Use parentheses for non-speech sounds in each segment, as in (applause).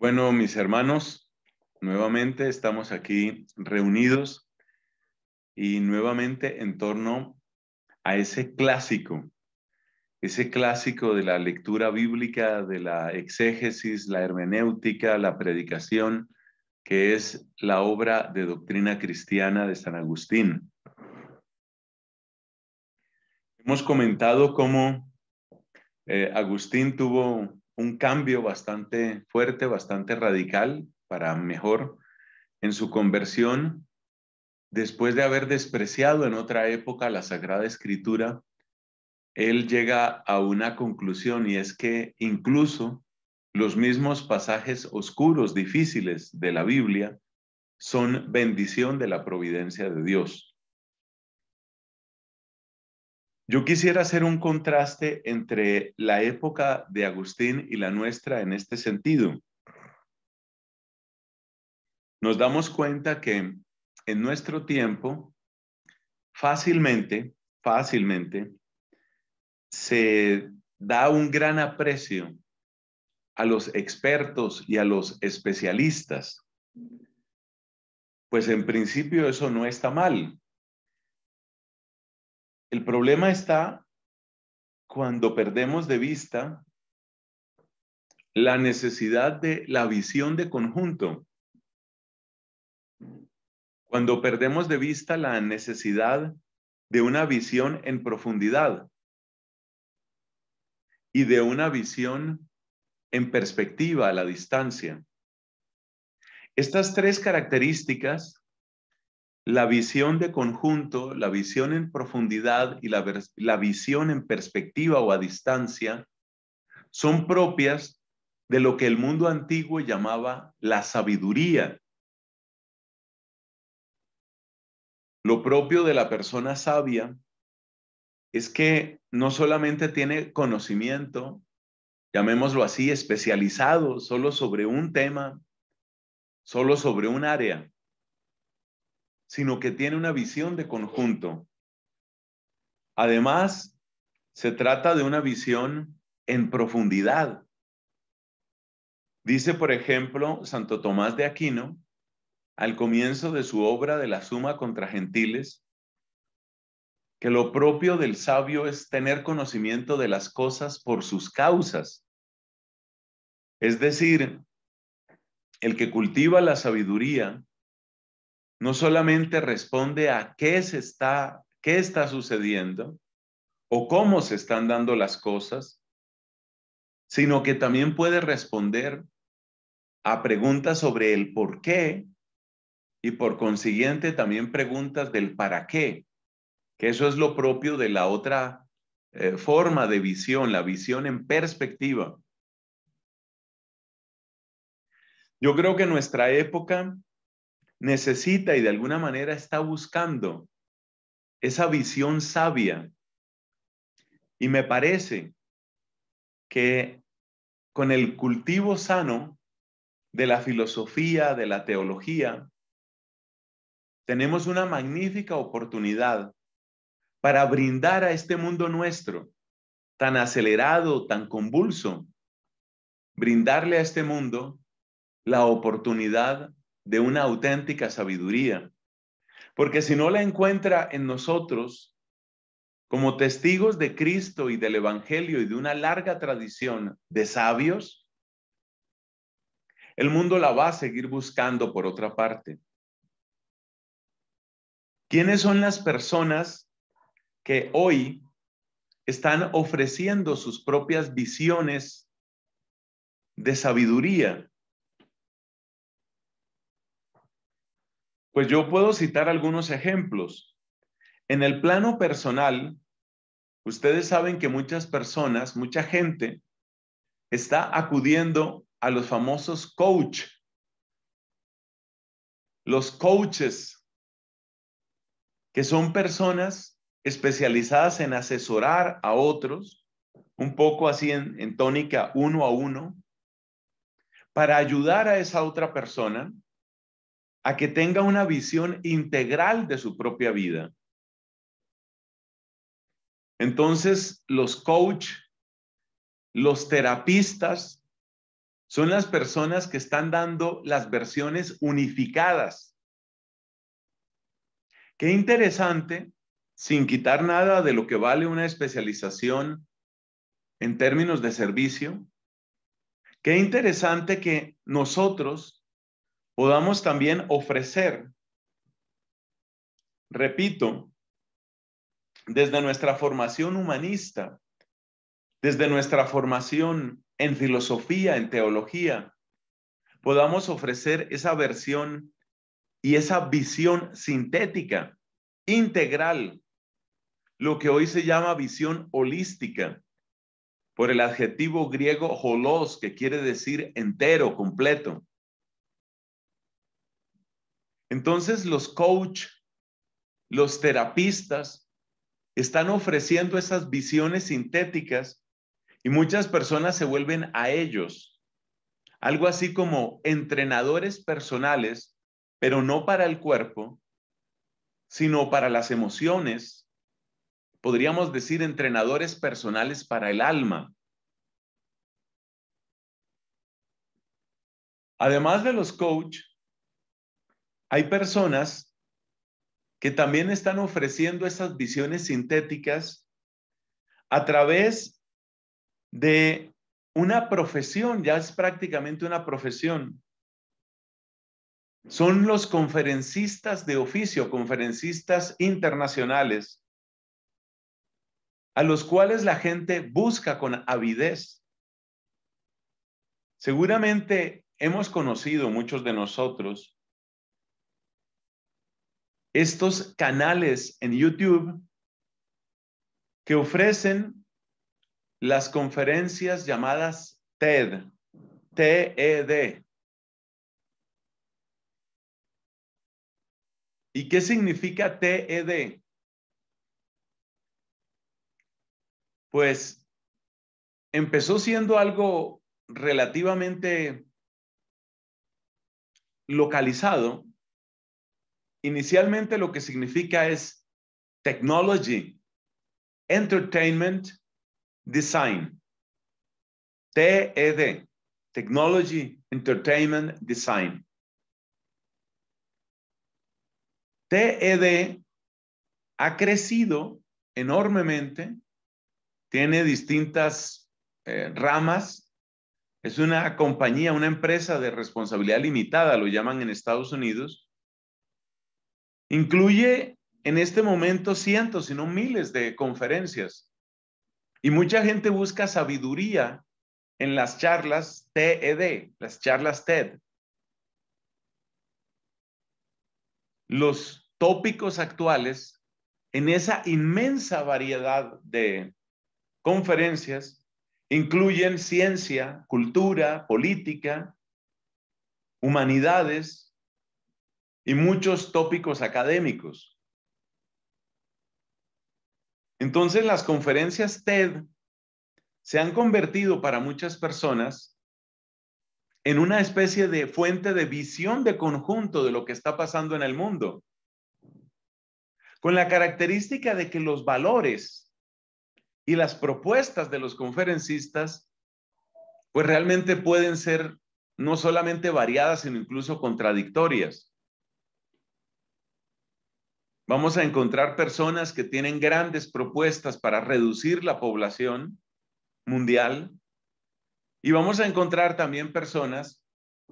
Bueno, mis hermanos, nuevamente estamos aquí reunidos y nuevamente en torno a ese clásico, ese clásico de la lectura bíblica, de la exégesis, la hermenéutica, la predicación, que es la obra de doctrina cristiana de San Agustín. Hemos comentado cómo eh, Agustín tuvo un cambio bastante fuerte, bastante radical para mejor en su conversión, después de haber despreciado en otra época la Sagrada Escritura, él llega a una conclusión y es que incluso los mismos pasajes oscuros, difíciles de la Biblia, son bendición de la providencia de Dios. Yo quisiera hacer un contraste entre la época de Agustín y la nuestra en este sentido. Nos damos cuenta que en nuestro tiempo fácilmente, fácilmente se da un gran aprecio a los expertos y a los especialistas. Pues en principio eso no está mal, el problema está cuando perdemos de vista la necesidad de la visión de conjunto. Cuando perdemos de vista la necesidad de una visión en profundidad y de una visión en perspectiva a la distancia. Estas tres características la visión de conjunto, la visión en profundidad y la, visión en perspectiva o a distancia son propias de lo que el mundo antiguo llamaba la sabiduría. Lo propio de la persona sabia es que no solamente tiene conocimiento, llamémoslo así, especializado solo sobre un tema, solo sobre un área, sino que tiene una visión de conjunto. Además, se trata de una visión en profundidad. Dice, por ejemplo, Santo Tomás de Aquino, al comienzo de su obra de la Suma contra Gentiles, que lo propio del sabio es tener conocimiento de las cosas por sus causas. Es decir, el que cultiva la sabiduría no solamente responde a qué, se está, qué está sucediendo o cómo se están dando las cosas, sino que también puede responder a preguntas sobre el por qué y por consiguiente también preguntas del para qué, que eso es lo propio de la otra eh, forma de visión, la visión en perspectiva. Yo creo que nuestra época necesita y de alguna manera está buscando esa visión sabia. Y me parece que con el cultivo sano de la filosofía, de la teología, tenemos una magnífica oportunidad para brindar a este mundo nuestro, tan acelerado, tan convulso, brindarle a este mundo la oportunidad de una auténtica sabiduría. Porque si no la encuentra en nosotros, como testigos de Cristo y del Evangelio y de una larga tradición de sabios, el mundo la va a seguir buscando por otra parte. ¿Quiénes son las personas que hoy están ofreciendo sus propias visiones de sabiduría Pues yo puedo citar algunos ejemplos. En el plano personal, ustedes saben que muchas personas, mucha gente, está acudiendo a los famosos coach. Los coaches, que son personas especializadas en asesorar a otros, un poco así en, en tónica uno a uno, para ayudar a esa otra persona a que tenga una visión integral de su propia vida. Entonces, los coach, los terapistas, son las personas que están dando las versiones unificadas. Qué interesante, sin quitar nada de lo que vale una especialización en términos de servicio, qué interesante que nosotros podamos también ofrecer, repito, desde nuestra formación humanista, desde nuestra formación en filosofía, en teología, podamos ofrecer esa versión y esa visión sintética, integral, lo que hoy se llama visión holística, por el adjetivo griego holos, que quiere decir entero, completo. Entonces los coach, los terapistas, están ofreciendo esas visiones sintéticas y muchas personas se vuelven a ellos. Algo así como entrenadores personales, pero no para el cuerpo, sino para las emociones. Podríamos decir entrenadores personales para el alma. Además de los coach, hay personas que también están ofreciendo esas visiones sintéticas a través de una profesión, ya es prácticamente una profesión. Son los conferencistas de oficio, conferencistas internacionales, a los cuales la gente busca con avidez. Seguramente hemos conocido muchos de nosotros estos canales en YouTube que ofrecen las conferencias llamadas TED, TED. ¿Y qué significa TED? Pues empezó siendo algo relativamente localizado inicialmente lo que significa es technology, entertainment, design. TED, technology, entertainment, design. TED ha crecido enormemente, tiene distintas eh, ramas, es una compañía, una empresa de responsabilidad limitada, lo llaman en Estados Unidos, Incluye en este momento cientos, si no miles de conferencias. Y mucha gente busca sabiduría en las charlas TED, las charlas TED. Los tópicos actuales en esa inmensa variedad de conferencias incluyen ciencia, cultura, política, humanidades, y muchos tópicos académicos. Entonces las conferencias TED se han convertido para muchas personas en una especie de fuente de visión de conjunto de lo que está pasando en el mundo, con la característica de que los valores y las propuestas de los conferencistas pues realmente pueden ser no solamente variadas, sino incluso contradictorias. Vamos a encontrar personas que tienen grandes propuestas para reducir la población mundial y vamos a encontrar también personas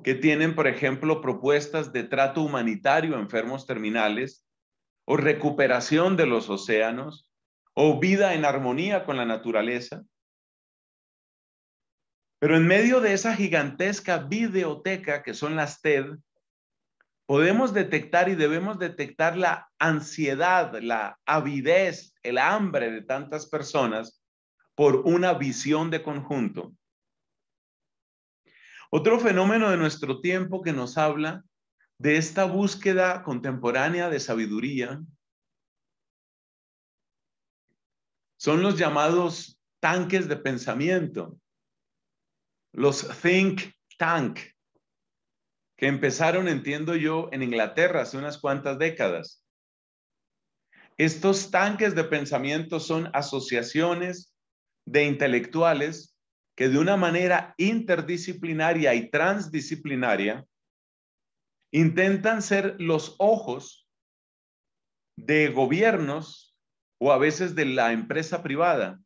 que tienen, por ejemplo, propuestas de trato humanitario a enfermos terminales o recuperación de los océanos o vida en armonía con la naturaleza. Pero en medio de esa gigantesca videoteca que son las TED, podemos detectar y debemos detectar la ansiedad, la avidez, el hambre de tantas personas por una visión de conjunto. Otro fenómeno de nuestro tiempo que nos habla de esta búsqueda contemporánea de sabiduría son los llamados tanques de pensamiento, los think tank que empezaron, entiendo yo, en Inglaterra hace unas cuantas décadas. Estos tanques de pensamiento son asociaciones de intelectuales que de una manera interdisciplinaria y transdisciplinaria intentan ser los ojos de gobiernos o a veces de la empresa privada.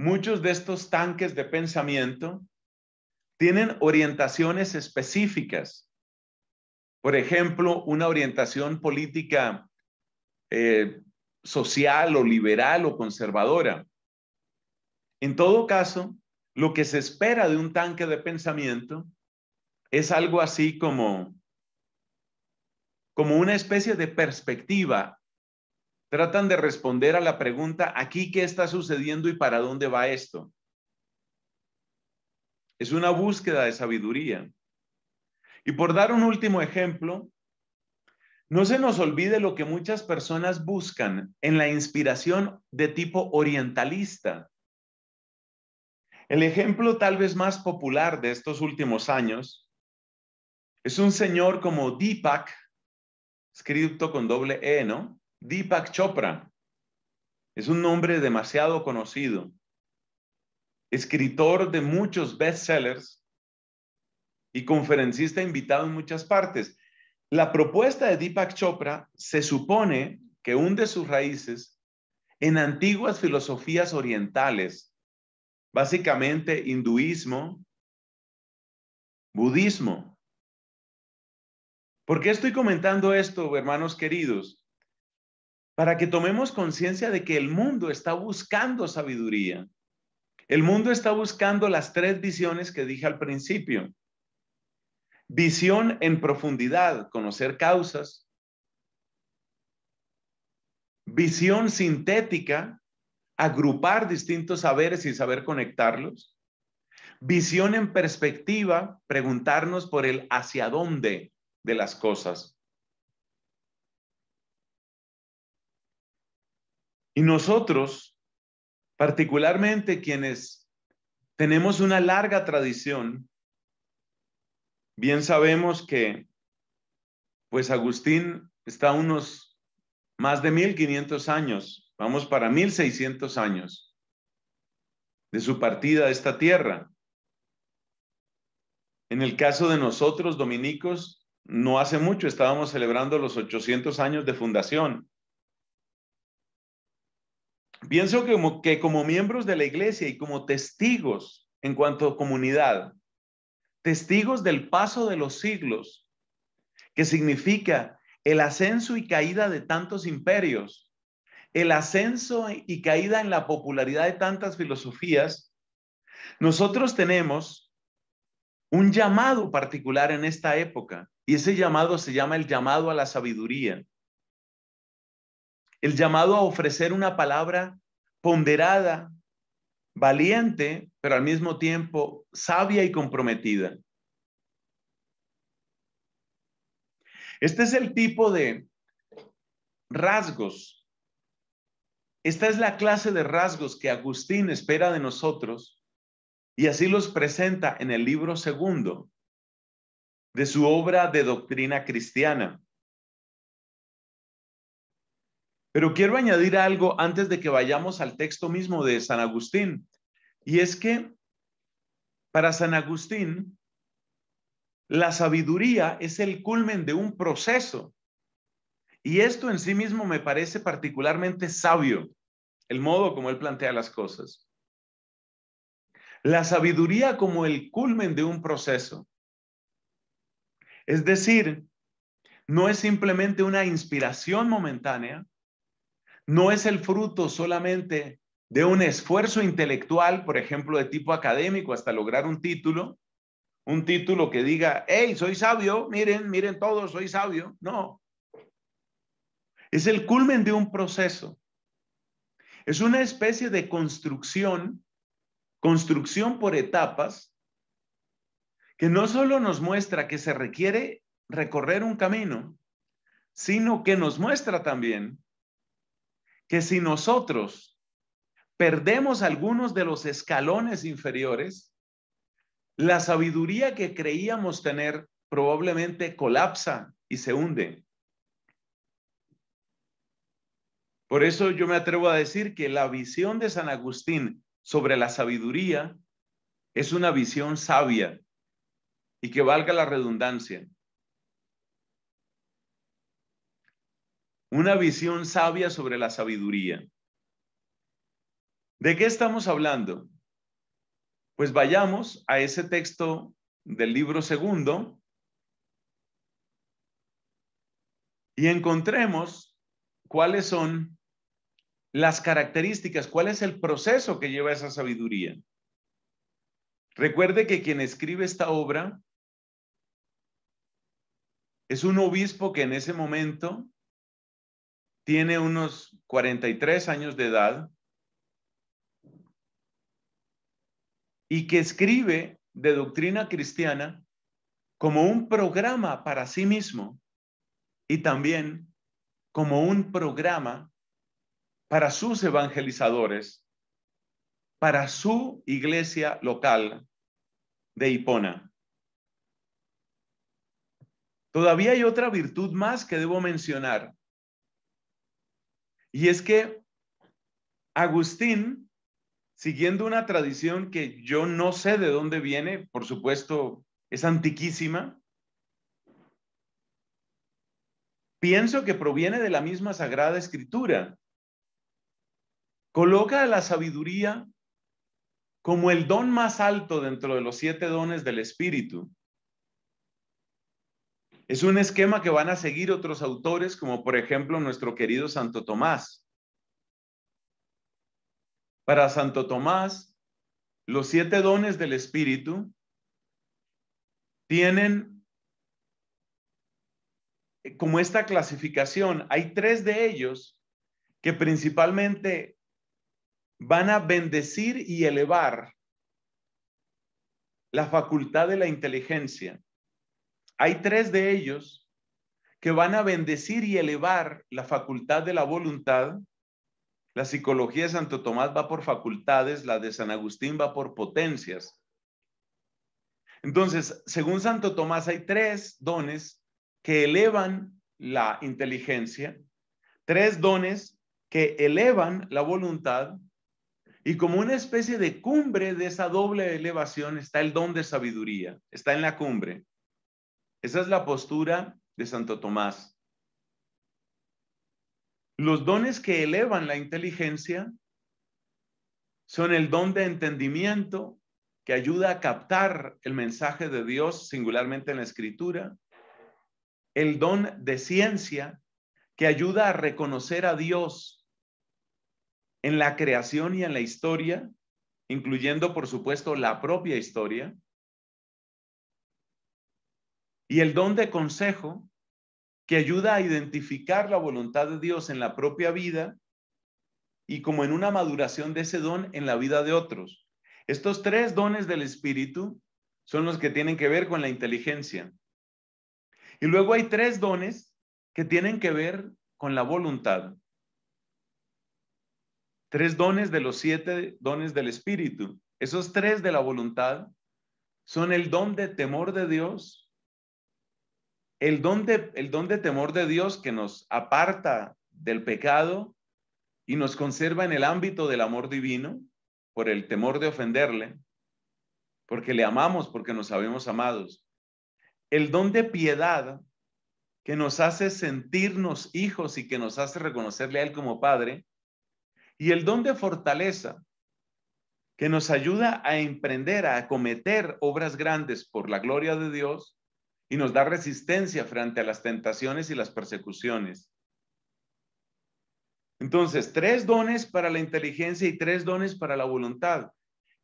Muchos de estos tanques de pensamiento tienen orientaciones específicas. Por ejemplo, una orientación política eh, social o liberal o conservadora. En todo caso, lo que se espera de un tanque de pensamiento es algo así como, como una especie de perspectiva. Tratan de responder a la pregunta, aquí qué está sucediendo y para dónde va esto. Es una búsqueda de sabiduría. Y por dar un último ejemplo, no se nos olvide lo que muchas personas buscan en la inspiración de tipo orientalista. El ejemplo tal vez más popular de estos últimos años es un señor como Deepak, escrito con doble E, ¿no? Deepak Chopra. Es un nombre demasiado conocido escritor de muchos bestsellers y conferencista invitado en muchas partes. La propuesta de Deepak Chopra se supone que hunde sus raíces en antiguas filosofías orientales, básicamente hinduismo, budismo. ¿Por qué estoy comentando esto, hermanos queridos? Para que tomemos conciencia de que el mundo está buscando sabiduría el mundo está buscando las tres visiones que dije al principio. Visión en profundidad, conocer causas. Visión sintética, agrupar distintos saberes y saber conectarlos. Visión en perspectiva, preguntarnos por el hacia dónde de las cosas. Y nosotros particularmente quienes tenemos una larga tradición, bien sabemos que pues Agustín está unos más de 1500 años, vamos para 1600 años de su partida a esta tierra. En el caso de nosotros, dominicos, no hace mucho estábamos celebrando los 800 años de fundación. Pienso que como, que como miembros de la iglesia y como testigos en cuanto a comunidad, testigos del paso de los siglos, que significa el ascenso y caída de tantos imperios, el ascenso y caída en la popularidad de tantas filosofías, nosotros tenemos un llamado particular en esta época y ese llamado se llama el llamado a la sabiduría el llamado a ofrecer una palabra ponderada, valiente, pero al mismo tiempo sabia y comprometida. Este es el tipo de rasgos, esta es la clase de rasgos que Agustín espera de nosotros y así los presenta en el libro segundo de su obra de doctrina cristiana. Pero quiero añadir algo antes de que vayamos al texto mismo de San Agustín. Y es que para San Agustín, la sabiduría es el culmen de un proceso. Y esto en sí mismo me parece particularmente sabio, el modo como él plantea las cosas. La sabiduría como el culmen de un proceso. Es decir, no es simplemente una inspiración momentánea, no es el fruto solamente de un esfuerzo intelectual, por ejemplo, de tipo académico, hasta lograr un título, un título que diga, hey, soy sabio, miren, miren todos, soy sabio. No. Es el culmen de un proceso. Es una especie de construcción, construcción por etapas, que no solo nos muestra que se requiere recorrer un camino, sino que nos muestra también que si nosotros perdemos algunos de los escalones inferiores, la sabiduría que creíamos tener probablemente colapsa y se hunde. Por eso yo me atrevo a decir que la visión de San Agustín sobre la sabiduría es una visión sabia y que valga la redundancia. Una visión sabia sobre la sabiduría. ¿De qué estamos hablando? Pues vayamos a ese texto del libro segundo y encontremos cuáles son las características, cuál es el proceso que lleva esa sabiduría. Recuerde que quien escribe esta obra es un obispo que en ese momento tiene unos 43 años de edad y que escribe de doctrina cristiana como un programa para sí mismo y también como un programa para sus evangelizadores, para su iglesia local de Hipona. Todavía hay otra virtud más que debo mencionar y es que Agustín, siguiendo una tradición que yo no sé de dónde viene, por supuesto, es antiquísima, pienso que proviene de la misma Sagrada Escritura. Coloca a la sabiduría como el don más alto dentro de los siete dones del Espíritu. Es un esquema que van a seguir otros autores, como por ejemplo nuestro querido Santo Tomás. Para Santo Tomás, los siete dones del Espíritu tienen como esta clasificación. Hay tres de ellos que principalmente van a bendecir y elevar la facultad de la inteligencia hay tres de ellos que van a bendecir y elevar la facultad de la voluntad. La psicología de Santo Tomás va por facultades, la de San Agustín va por potencias. Entonces, según Santo Tomás, hay tres dones que elevan la inteligencia, tres dones que elevan la voluntad y como una especie de cumbre de esa doble elevación está el don de sabiduría, está en la cumbre. Esa es la postura de Santo Tomás. Los dones que elevan la inteligencia son el don de entendimiento que ayuda a captar el mensaje de Dios, singularmente en la escritura, el don de ciencia que ayuda a reconocer a Dios en la creación y en la historia, incluyendo por supuesto la propia historia, y el don de consejo que ayuda a identificar la voluntad de Dios en la propia vida y como en una maduración de ese don en la vida de otros. Estos tres dones del Espíritu son los que tienen que ver con la inteligencia. Y luego hay tres dones que tienen que ver con la voluntad. Tres dones de los siete dones del Espíritu. Esos tres de la voluntad son el don de temor de Dios, el don, de, temor de Dios que nos aparta del pecado y nos conserva en el ámbito del amor divino por el temor de ofenderle, porque le amamos, porque nos sabemos amados. El don de piedad que nos hace sentirnos hijos y que nos hace reconocerle a Él como Padre. Y el don de fortaleza que nos ayuda a emprender, a acometer obras grandes por la gloria de Dios y nos da resistencia frente a las tentaciones y las persecuciones. Entonces, tres dones para la inteligencia y tres dones para la voluntad.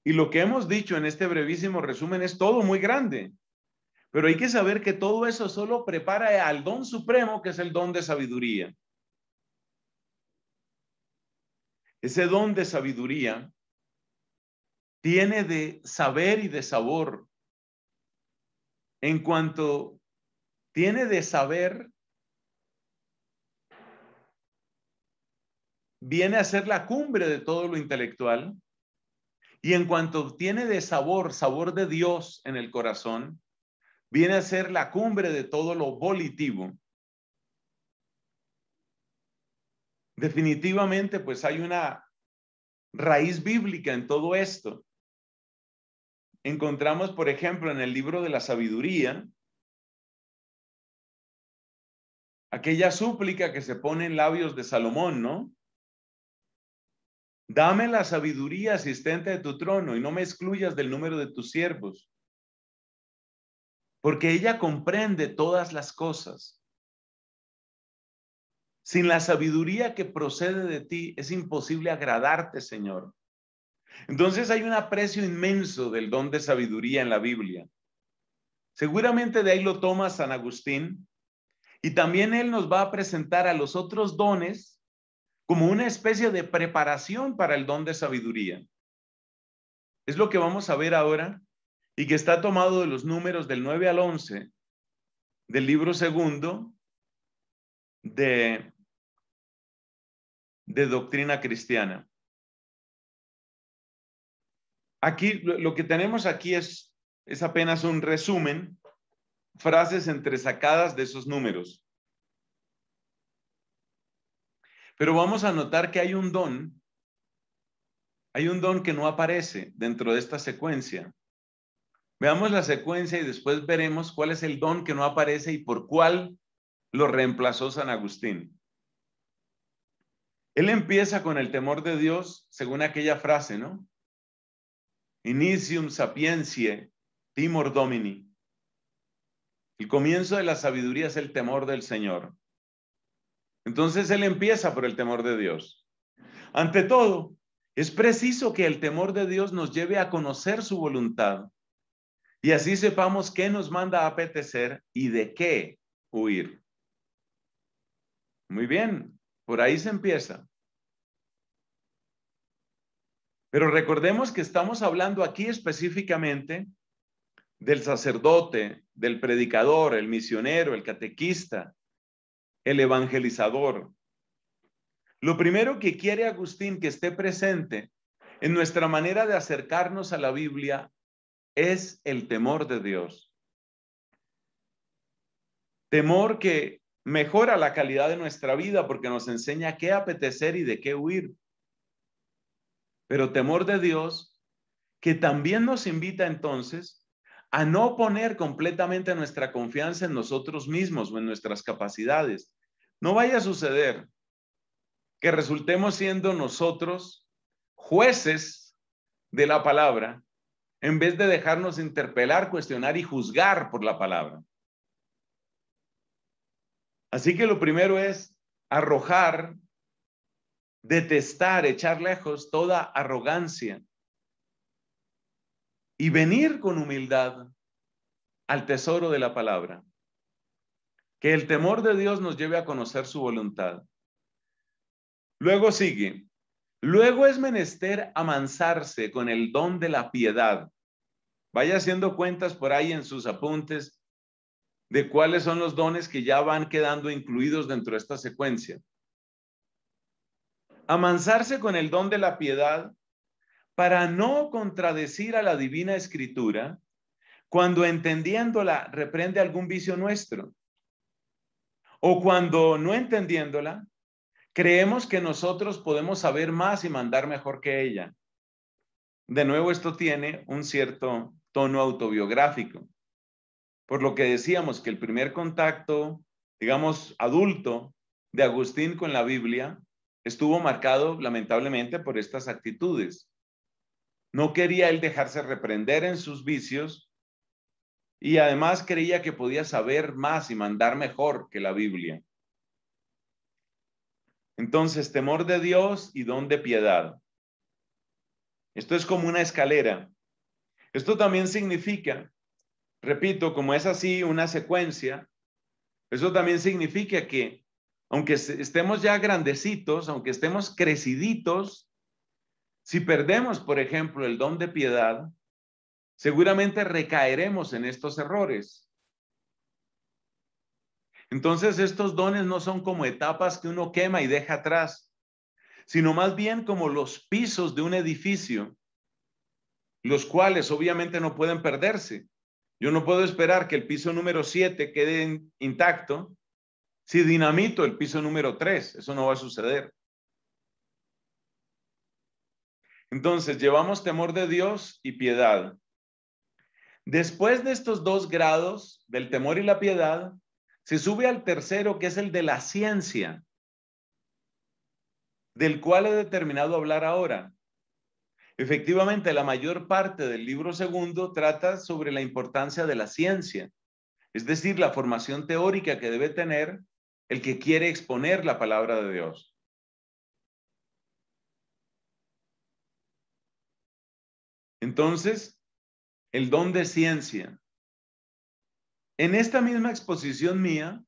Y lo que hemos dicho en este brevísimo resumen es todo muy grande, pero hay que saber que todo eso solo prepara al don supremo, que es el don de sabiduría. Ese don de sabiduría tiene de saber y de sabor en cuanto tiene de saber, viene a ser la cumbre de todo lo intelectual. Y en cuanto tiene de sabor, sabor de Dios en el corazón, viene a ser la cumbre de todo lo volitivo. Definitivamente, pues hay una raíz bíblica en todo esto encontramos, por ejemplo, en el libro de la sabiduría, aquella súplica que se pone en labios de Salomón, ¿no? Dame la sabiduría asistente de tu trono y no me excluyas del número de tus siervos, porque ella comprende todas las cosas. Sin la sabiduría que procede de ti, es imposible agradarte, Señor. Entonces hay un aprecio inmenso del don de sabiduría en la Biblia. Seguramente de ahí lo toma San Agustín y también él nos va a presentar a los otros dones como una especie de preparación para el don de sabiduría. Es lo que vamos a ver ahora y que está tomado de los números del 9 al 11 del libro segundo de, de Doctrina Cristiana. Aquí lo que tenemos aquí es, es apenas un resumen, frases entresacadas de esos números. Pero vamos a notar que hay un don, hay un don que no aparece dentro de esta secuencia. Veamos la secuencia y después veremos cuál es el don que no aparece y por cuál lo reemplazó San Agustín. Él empieza con el temor de Dios, según aquella frase, ¿no? Inicium sapientiae, timor domini. El comienzo de la sabiduría es el temor del Señor. Entonces él empieza por el temor de Dios. Ante todo, es preciso que el temor de Dios nos lleve a conocer su voluntad y así sepamos qué nos manda a apetecer y de qué huir. Muy bien, por ahí se empieza. Pero recordemos que estamos hablando aquí específicamente del sacerdote, del predicador, el misionero, el catequista, el evangelizador. Lo primero que quiere Agustín que esté presente en nuestra manera de acercarnos a la Biblia es el temor de Dios. Temor que mejora la calidad de nuestra vida porque nos enseña qué apetecer y de qué huir pero temor de Dios, que también nos invita entonces a no poner completamente nuestra confianza en nosotros mismos o en nuestras capacidades. No vaya a suceder que resultemos siendo nosotros jueces de la palabra en vez de dejarnos interpelar, cuestionar y juzgar por la palabra. Así que lo primero es arrojar detestar, echar lejos toda arrogancia y venir con humildad al tesoro de la palabra. Que el temor de Dios nos lleve a conocer su voluntad. Luego sigue, luego es menester amansarse con el don de la piedad. Vaya haciendo cuentas por ahí en sus apuntes de cuáles son los dones que ya van quedando incluidos dentro de esta secuencia amansarse con el don de la piedad para no contradecir a la divina escritura cuando entendiéndola reprende algún vicio nuestro o cuando no entendiéndola creemos que nosotros podemos saber más y mandar mejor que ella. De nuevo, esto tiene un cierto tono autobiográfico. Por lo que decíamos que el primer contacto, digamos, adulto de Agustín con la Biblia estuvo marcado lamentablemente por estas actitudes. No quería él dejarse reprender en sus vicios y además creía que podía saber más y mandar mejor que la Biblia. Entonces, temor de Dios y don de piedad. Esto es como una escalera. Esto también significa, repito, como es así una secuencia, eso también significa que aunque estemos ya grandecitos, aunque estemos creciditos, si perdemos, por ejemplo, el don de piedad, seguramente recaeremos en estos errores. Entonces, estos dones no son como etapas que uno quema y deja atrás, sino más bien como los pisos de un edificio, los cuales obviamente no pueden perderse. Yo no puedo esperar que el piso número 7 quede intacto si dinamito el piso número tres, eso no va a suceder. Entonces, llevamos temor de Dios y piedad. Después de estos dos grados, del temor y la piedad, se sube al tercero, que es el de la ciencia, del cual he determinado hablar ahora. Efectivamente, la mayor parte del libro segundo trata sobre la importancia de la ciencia, es decir, la formación teórica que debe tener el que quiere exponer la palabra de Dios. Entonces, el don de ciencia. En esta misma exposición mía,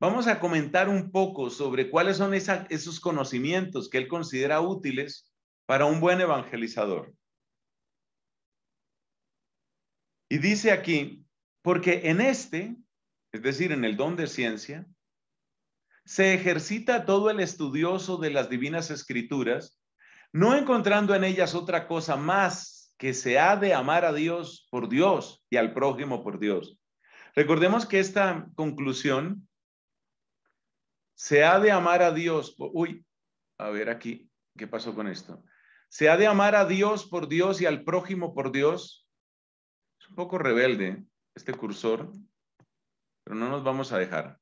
vamos a comentar un poco sobre cuáles son esos conocimientos que él considera útiles para un buen evangelizador. Y dice aquí, porque en este, es decir, en el don de ciencia, se ejercita todo el estudioso de las divinas escrituras, no encontrando en ellas otra cosa más que se ha de amar a Dios por Dios y al prójimo por Dios. Recordemos que esta conclusión se ha de amar a Dios. uy, a ver aquí, ¿qué pasó con esto? Se ha de amar a Dios por Dios y al prójimo por Dios. Es un poco rebelde este cursor, pero no nos vamos a dejar.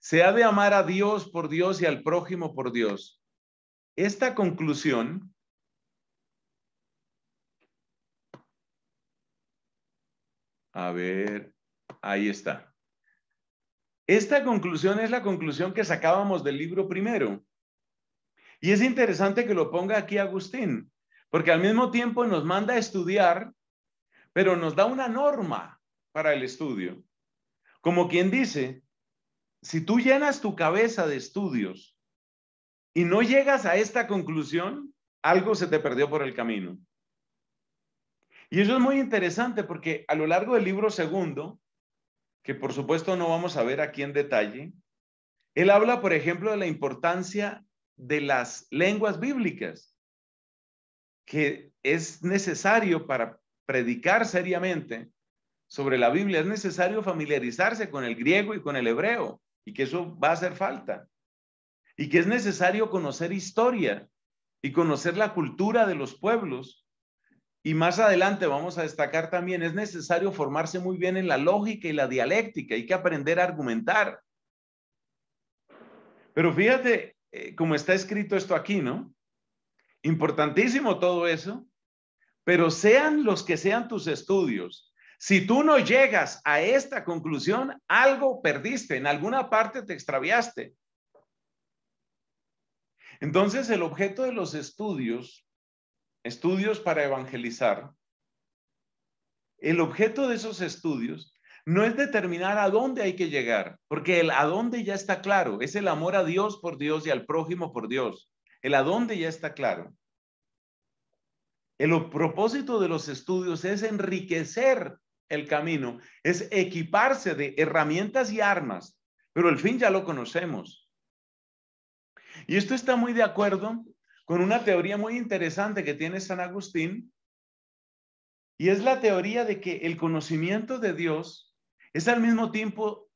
Se ha de amar a Dios por Dios y al prójimo por Dios. Esta conclusión A ver, ahí está. Esta conclusión es la conclusión que sacábamos del libro primero. Y es interesante que lo ponga aquí Agustín, porque al mismo tiempo nos manda a estudiar, pero nos da una norma para el estudio. Como quien dice, si tú llenas tu cabeza de estudios y no llegas a esta conclusión, algo se te perdió por el camino. Y eso es muy interesante porque a lo largo del libro segundo, que por supuesto no vamos a ver aquí en detalle, él habla, por ejemplo, de la importancia de las lenguas bíblicas, que es necesario para predicar seriamente sobre la Biblia, es necesario familiarizarse con el griego y con el hebreo y que eso va a hacer falta y que es necesario conocer historia y conocer la cultura de los pueblos. Y más adelante vamos a destacar también, es necesario formarse muy bien en la lógica y la dialéctica, hay que aprender a argumentar. Pero fíjate como eh, cómo está escrito esto aquí, ¿no? Importantísimo todo eso, pero sean los que sean tus estudios, si tú no llegas a esta conclusión, algo perdiste, en alguna parte te extraviaste. Entonces, el objeto de los estudios, estudios para evangelizar, el objeto de esos estudios no es determinar a dónde hay que llegar, porque el a dónde ya está claro, es el amor a Dios por Dios y al prójimo por Dios. El a dónde ya está claro. El propósito de los estudios es enriquecer el camino es equiparse de herramientas y armas, pero el fin ya lo conocemos. Y esto está muy de acuerdo con una teoría muy interesante que tiene San Agustín, y es la teoría de que el conocimiento de Dios es al mismo tiempo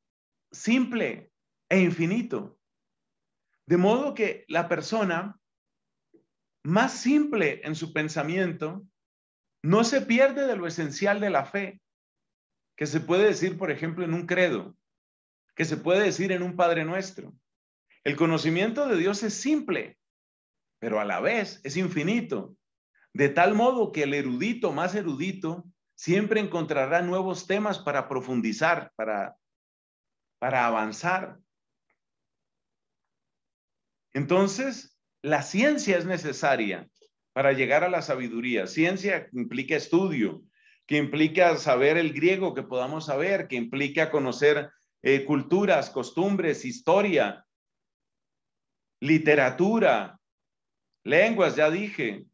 simple e infinito. De modo que la persona más simple en su pensamiento no se pierde de lo esencial de la fe, que se puede decir, por ejemplo, en un credo, que se puede decir en un Padre Nuestro. El conocimiento de Dios es simple, pero a la vez es infinito, de tal modo que el erudito más erudito siempre encontrará nuevos temas para profundizar, para, para avanzar. Entonces, la ciencia es necesaria para llegar a la sabiduría. Ciencia implica estudio, que implica saber el griego que podamos saber, que implica conocer eh, culturas, costumbres, historia, literatura, lenguas, ya dije,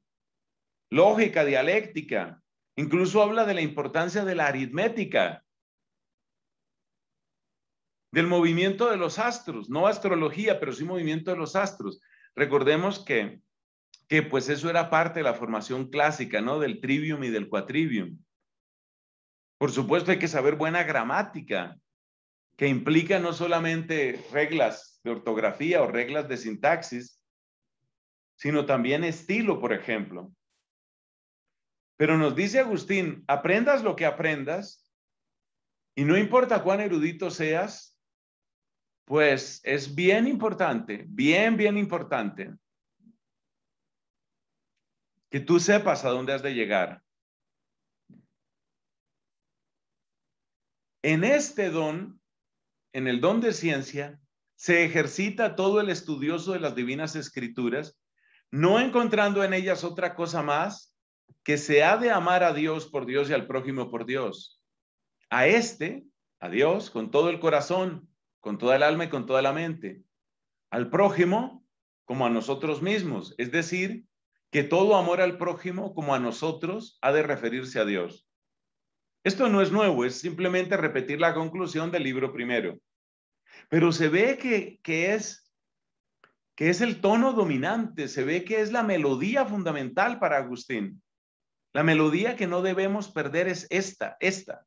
lógica, dialéctica. Incluso habla de la importancia de la aritmética, del movimiento de los astros, no astrología, pero sí movimiento de los astros. Recordemos que, que pues eso era parte de la formación clásica, ¿no? Del trivium y del cuatrivium. Por supuesto hay que saber buena gramática, que implica no solamente reglas de ortografía o reglas de sintaxis, sino también estilo, por ejemplo. Pero nos dice Agustín, aprendas lo que aprendas, y no importa cuán erudito seas, pues es bien importante, bien, bien importante que tú sepas a dónde has de llegar. En este don, en el don de ciencia, se ejercita todo el estudioso de las divinas escrituras, no encontrando en ellas otra cosa más que se ha de amar a Dios por Dios y al prójimo por Dios. A este, a Dios, con todo el corazón, con toda el alma y con toda la mente. Al prójimo, como a nosotros mismos. Es decir, que todo amor al prójimo, como a nosotros, ha de referirse a Dios. Esto no es nuevo, es simplemente repetir la conclusión del libro primero. Pero se ve que, que, es, es el tono dominante, se ve que es la melodía fundamental para Agustín. La melodía que no debemos perder es esta, esta.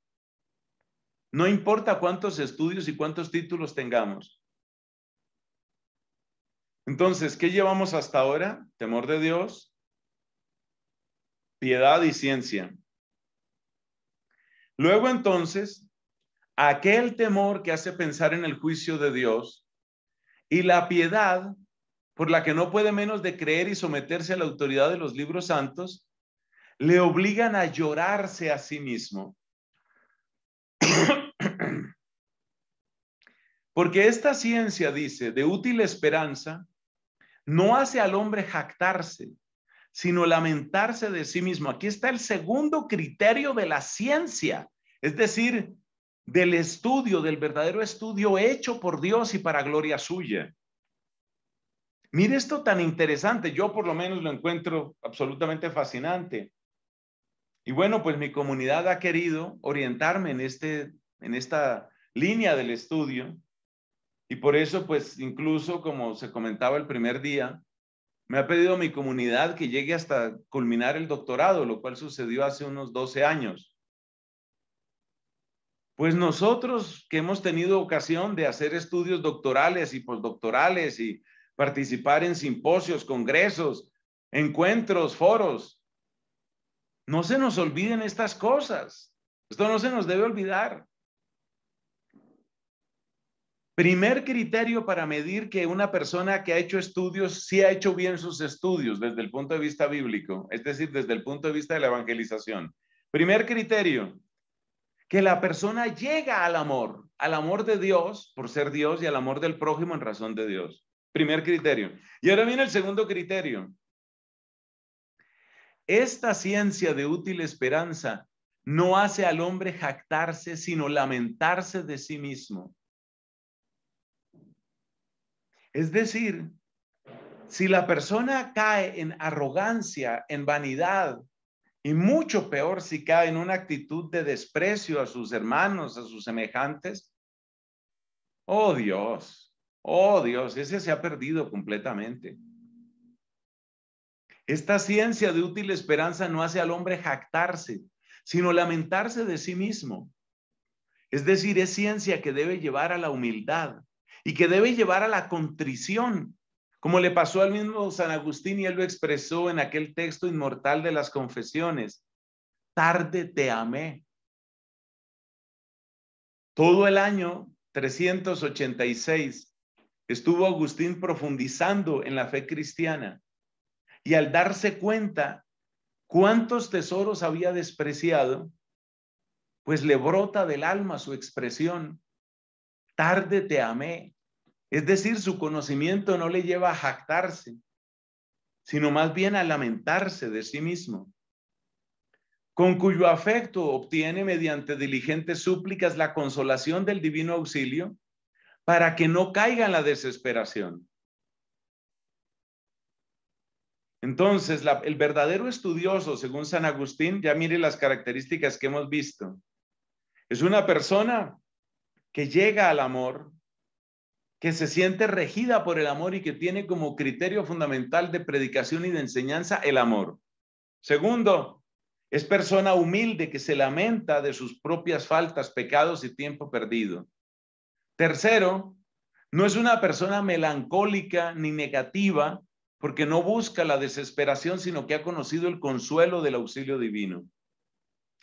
No importa cuántos estudios y cuántos títulos tengamos. Entonces, ¿qué llevamos hasta ahora? Temor de Dios, piedad y ciencia. Luego entonces, aquel temor que hace pensar en el juicio de Dios y la piedad por la que no puede menos de creer y someterse a la autoridad de los libros santos, le obligan a llorarse a sí mismo. (coughs) Porque esta ciencia, dice, de útil esperanza, no hace al hombre jactarse, sino lamentarse de sí mismo. Aquí está el segundo criterio de la ciencia, es decir, del estudio, del verdadero estudio hecho por Dios y para gloria suya. Mire esto tan interesante, yo por lo menos lo encuentro absolutamente fascinante. Y bueno, pues mi comunidad ha querido orientarme en, este, en esta línea del estudio. Y por eso, pues incluso como se comentaba el primer día, me ha pedido mi comunidad que llegue hasta culminar el doctorado, lo cual sucedió hace unos 12 años. Pues nosotros que hemos tenido ocasión de hacer estudios doctorales y postdoctorales y participar en simposios, congresos, encuentros, foros, no se nos olviden estas cosas. Esto no se nos debe olvidar. Primer criterio para medir que una persona que ha hecho estudios sí ha hecho bien sus estudios desde el punto de vista bíblico, es decir, desde el punto de vista de la evangelización. Primer criterio, que la persona llega al amor, al amor de Dios por ser Dios y al amor del prójimo en razón de Dios. Primer criterio. Y ahora viene el segundo criterio. Esta ciencia de útil esperanza no hace al hombre jactarse, sino lamentarse de sí mismo es decir, si la persona cae en arrogancia, en vanidad, y mucho peor si cae en una actitud de desprecio a sus hermanos, a sus semejantes, oh Dios, oh Dios, ese se ha perdido completamente. Esta ciencia de útil esperanza no hace al hombre jactarse, sino lamentarse de sí mismo. Es decir, es ciencia que debe llevar a la humildad, y que debe llevar a la contrición, como le pasó al mismo San Agustín y él lo expresó en aquel texto inmortal de las confesiones, tarde te amé. Todo el año 386 estuvo Agustín profundizando en la fe cristiana y al darse cuenta cuántos tesoros había despreciado, pues le brota del alma su expresión, tarde te amé, es decir, su conocimiento no le lleva a jactarse, sino más bien a lamentarse de sí mismo, con cuyo afecto obtiene mediante diligentes súplicas la consolación del divino auxilio para que no caiga en la desesperación. Entonces, el verdadero estudioso, según San Agustín, ya mire las características que hemos visto, es una persona que llega al amor que se siente regida por el amor y que tiene como criterio fundamental de predicación y de enseñanza el amor. Segundo, es persona humilde que se lamenta de sus propias faltas, pecados y tiempo perdido. Tercero, no es una persona melancólica ni negativa porque no busca la desesperación, sino que ha conocido el consuelo del auxilio divino.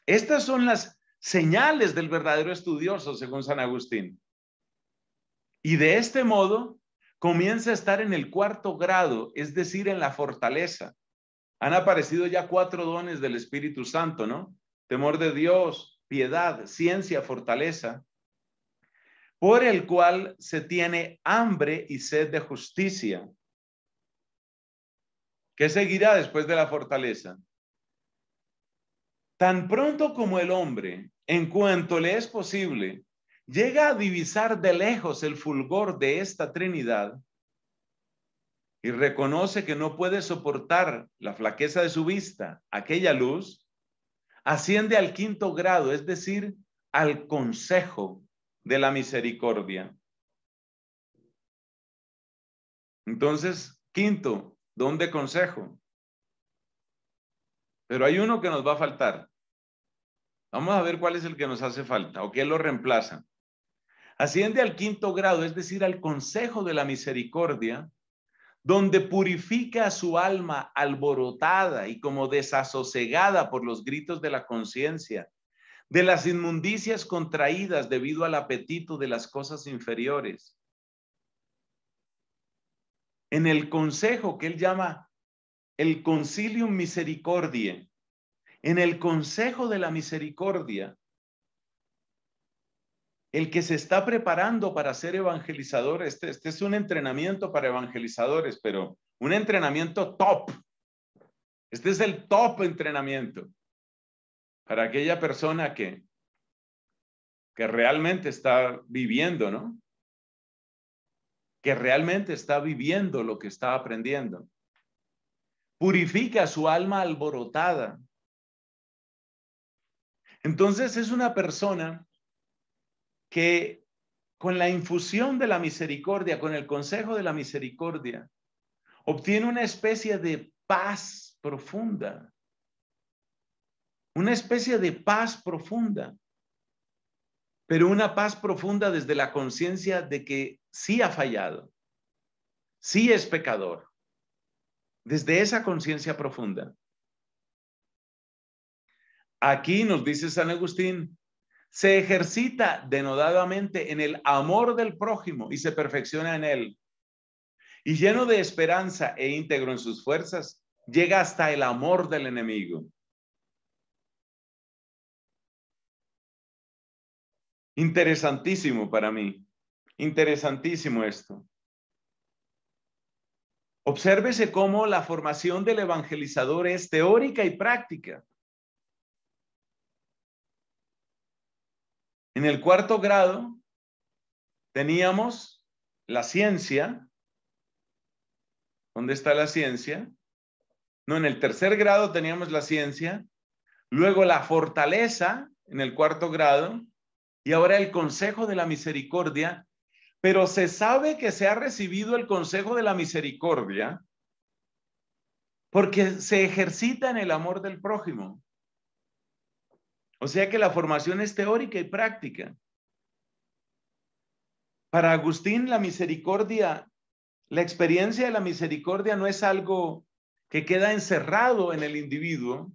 Estas son las señales del verdadero estudioso, según San Agustín. Y de este modo comienza a estar en el cuarto grado, es decir, en la fortaleza. Han aparecido ya cuatro dones del Espíritu Santo, ¿no? Temor de Dios, piedad, ciencia, fortaleza, por el cual se tiene hambre y sed de justicia. ¿Qué seguirá después de la fortaleza? Tan pronto como el hombre, en cuanto le es posible, llega a divisar de lejos el fulgor de esta Trinidad y reconoce que no puede soportar la flaqueza de su vista, aquella luz, asciende al quinto grado, es decir, al consejo de la misericordia. Entonces, quinto, don de consejo. Pero hay uno que nos va a faltar. Vamos a ver cuál es el que nos hace falta o quién lo reemplaza. Asciende al quinto grado, es decir, al consejo de la misericordia, donde purifica su alma alborotada y como desasosegada por los gritos de la conciencia, de las inmundicias contraídas debido al apetito de las cosas inferiores. En el consejo que él llama el concilium misericordiae, en el consejo de la misericordia, el que se está preparando para ser evangelizador, este, este, es un entrenamiento para evangelizadores, pero un entrenamiento top. Este es el top entrenamiento para aquella persona que, que realmente está viviendo, ¿no? Que realmente está viviendo lo que está aprendiendo. Purifica su alma alborotada. Entonces es una persona que con la infusión de la misericordia, con el consejo de la misericordia, obtiene una especie de paz profunda. Una especie de paz profunda. Pero una paz profunda desde la conciencia de que sí ha fallado, sí es pecador. Desde esa conciencia profunda. Aquí nos dice San Agustín, se ejercita denodadamente en el amor del prójimo y se perfecciona en él. Y lleno de esperanza e íntegro en sus fuerzas, llega hasta el amor del enemigo. Interesantísimo para mí, interesantísimo esto. Obsérvese cómo la formación del evangelizador es teórica y práctica. En el cuarto grado teníamos la ciencia. ¿Dónde está la ciencia? No, en el tercer grado teníamos la ciencia, luego la fortaleza en el cuarto grado y ahora el consejo de la misericordia. Pero se sabe que se ha recibido el consejo de la misericordia porque se ejercita en el amor del prójimo. O sea que la formación es teórica y práctica. Para Agustín, la misericordia, la experiencia de la misericordia no es algo que queda encerrado en el individuo,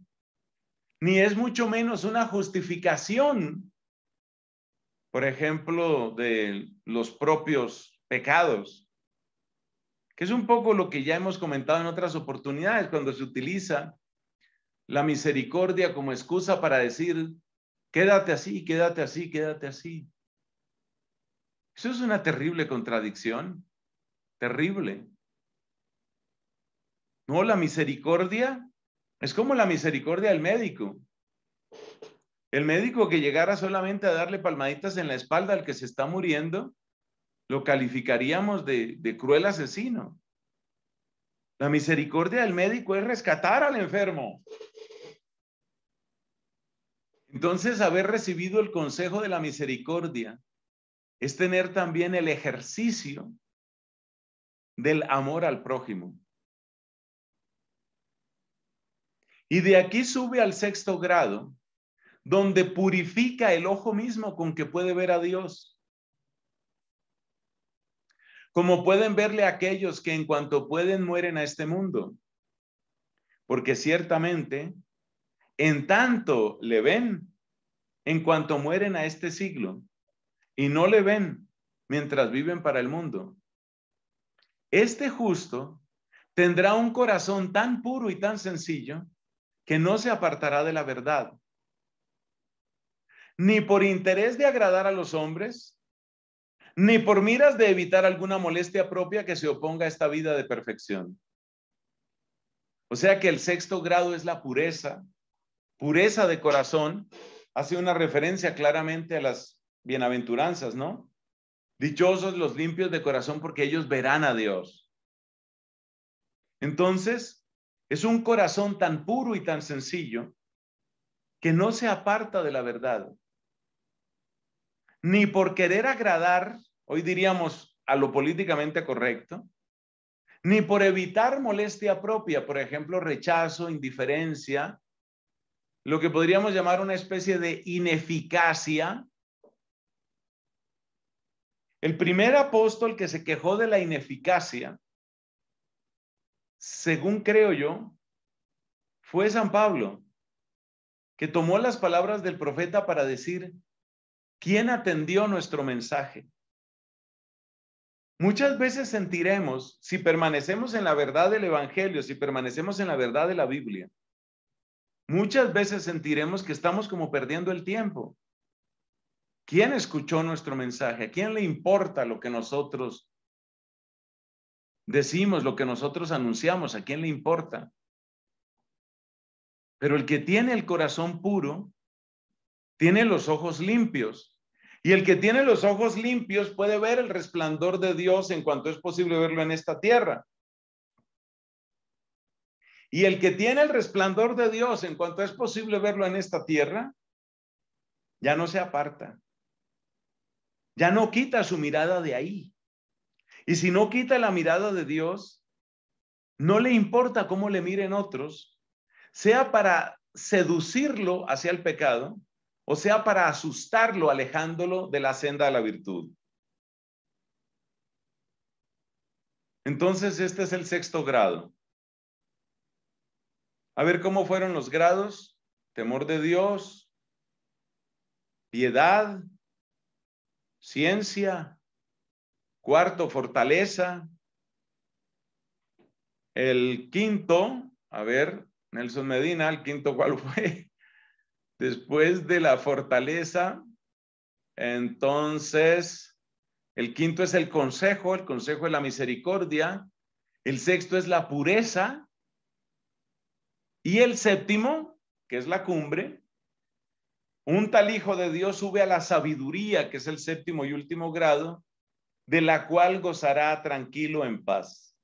ni es mucho menos una justificación, por ejemplo, de los propios pecados, que es un poco lo que ya hemos comentado en otras oportunidades, cuando se utiliza la misericordia como excusa para decir, quédate así, quédate así, quédate así. Eso es una terrible contradicción, terrible. No, la misericordia es como la misericordia del médico. El médico que llegara solamente a darle palmaditas en la espalda al que se está muriendo, lo calificaríamos de, cruel asesino. La misericordia del médico es rescatar al enfermo, entonces, haber recibido el consejo de la misericordia es tener también el ejercicio del amor al prójimo. Y de aquí sube al sexto grado, donde purifica el ojo mismo con que puede ver a Dios. Como pueden verle aquellos que en cuanto pueden mueren a este mundo, porque ciertamente en tanto le ven, en cuanto mueren a este siglo, y no le ven mientras viven para el mundo. Este justo tendrá un corazón tan puro y tan sencillo que no se apartará de la verdad, ni por interés de agradar a los hombres, ni por miras de evitar alguna molestia propia que se oponga a esta vida de perfección. O sea que el sexto grado es la pureza, pureza de corazón hace una referencia claramente a las bienaventuranzas, ¿no? Dichosos los limpios de corazón porque ellos verán a Dios. Entonces, es un corazón tan puro y tan sencillo que no se aparta de la verdad. Ni por querer agradar, hoy diríamos a lo políticamente correcto, ni por evitar molestia propia, por ejemplo, rechazo, indiferencia, lo que podríamos llamar una especie de ineficacia. El primer apóstol que se quejó de la ineficacia, según creo yo, fue San Pablo, que tomó las palabras del profeta para decir, ¿quién atendió nuestro mensaje? Muchas veces sentiremos, si permanecemos en la verdad del Evangelio, si permanecemos en la verdad de la Biblia, muchas veces sentiremos que estamos como perdiendo el tiempo. ¿Quién escuchó nuestro mensaje? ¿A quién le importa lo que nosotros decimos, lo que nosotros anunciamos? ¿A quién le importa? Pero el que tiene el corazón puro, tiene los ojos limpios. Y el que tiene los ojos limpios puede ver el resplandor de Dios en cuanto es posible verlo en esta tierra. Y el que tiene el resplandor de Dios, en cuanto es posible verlo en esta tierra, ya no se aparta. Ya no quita su mirada de ahí. Y si no quita la mirada de Dios, no le importa cómo le miren otros, sea para seducirlo hacia el pecado o sea para asustarlo, alejándolo de la senda de la virtud. Entonces, este es el sexto grado. A ver cómo fueron los grados. Temor de Dios, piedad, ciencia, cuarto, fortaleza. El quinto, a ver, Nelson Medina, el quinto, ¿cuál fue? (laughs) Después de la fortaleza, entonces, el quinto es el consejo, el consejo de la misericordia. El sexto es la pureza. Y el séptimo, que es la cumbre, un tal hijo de Dios sube a la sabiduría, que es el séptimo y último grado, de la cual gozará tranquilo en paz.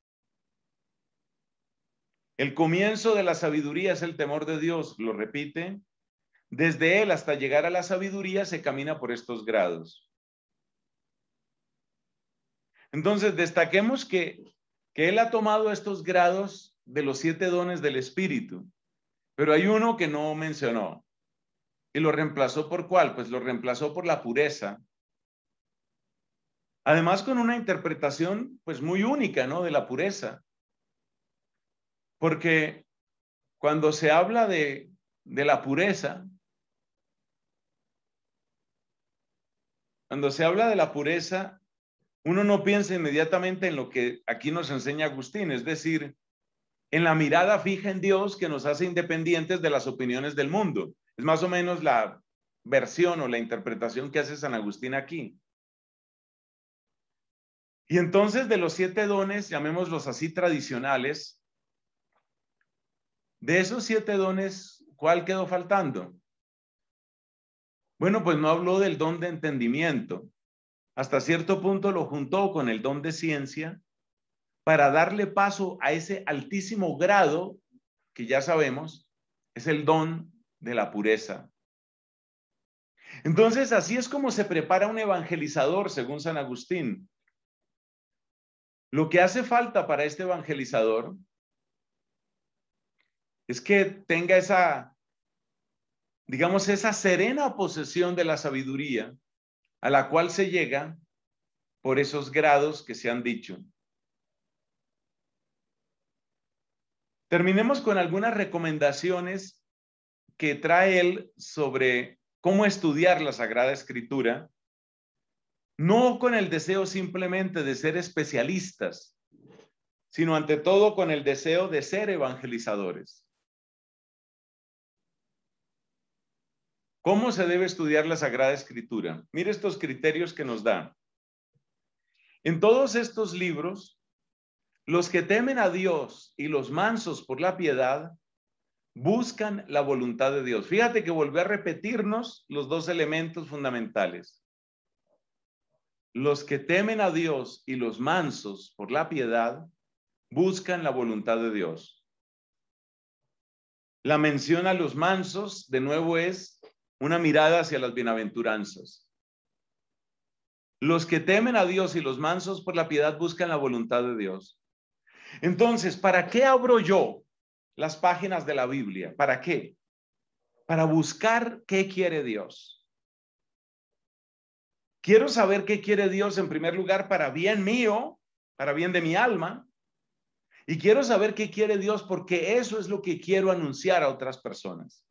El comienzo de la sabiduría es el temor de Dios, lo repite. Desde él hasta llegar a la sabiduría se camina por estos grados. Entonces, destaquemos que, que él ha tomado estos grados de los siete dones del Espíritu, pero hay uno que no mencionó. ¿Y lo reemplazó por cuál? Pues lo reemplazó por la pureza. Además con una interpretación pues muy única, ¿no? De la pureza. Porque cuando se habla de, de la pureza, cuando se habla de la pureza, uno no piensa inmediatamente en lo que aquí nos enseña Agustín, es decir, en la mirada fija en Dios que nos hace independientes de las opiniones del mundo. Es más o menos la versión o la interpretación que hace San Agustín aquí. Y entonces de los siete dones, llamémoslos así tradicionales, de esos siete dones, ¿cuál quedó faltando? Bueno, pues no habló del don de entendimiento. Hasta cierto punto lo juntó con el don de ciencia, para darle paso a ese altísimo grado que ya sabemos es el don de la pureza. Entonces, así es como se prepara un evangelizador, según San Agustín. Lo que hace falta para este evangelizador es que tenga esa, digamos, esa serena posesión de la sabiduría a la cual se llega por esos grados que se han dicho. Terminemos con algunas recomendaciones que trae él sobre cómo estudiar la Sagrada Escritura, no con el deseo simplemente de ser especialistas, sino ante todo con el deseo de ser evangelizadores. ¿Cómo se debe estudiar la Sagrada Escritura? Mire estos criterios que nos da. En todos estos libros los que temen a Dios y los mansos por la piedad buscan la voluntad de Dios. Fíjate que volvió a repetirnos los dos elementos fundamentales. Los que temen a Dios y los mansos por la piedad buscan la voluntad de Dios. La mención a los mansos, de nuevo, es una mirada hacia las bienaventuranzas. Los que temen a Dios y los mansos por la piedad buscan la voluntad de Dios. Entonces, ¿para qué abro yo las páginas de la Biblia? ¿Para qué? Para buscar qué quiere Dios. Quiero saber qué quiere Dios en primer lugar para bien mío, para bien de mi alma. Y quiero saber qué quiere Dios porque eso es lo que quiero anunciar a otras personas.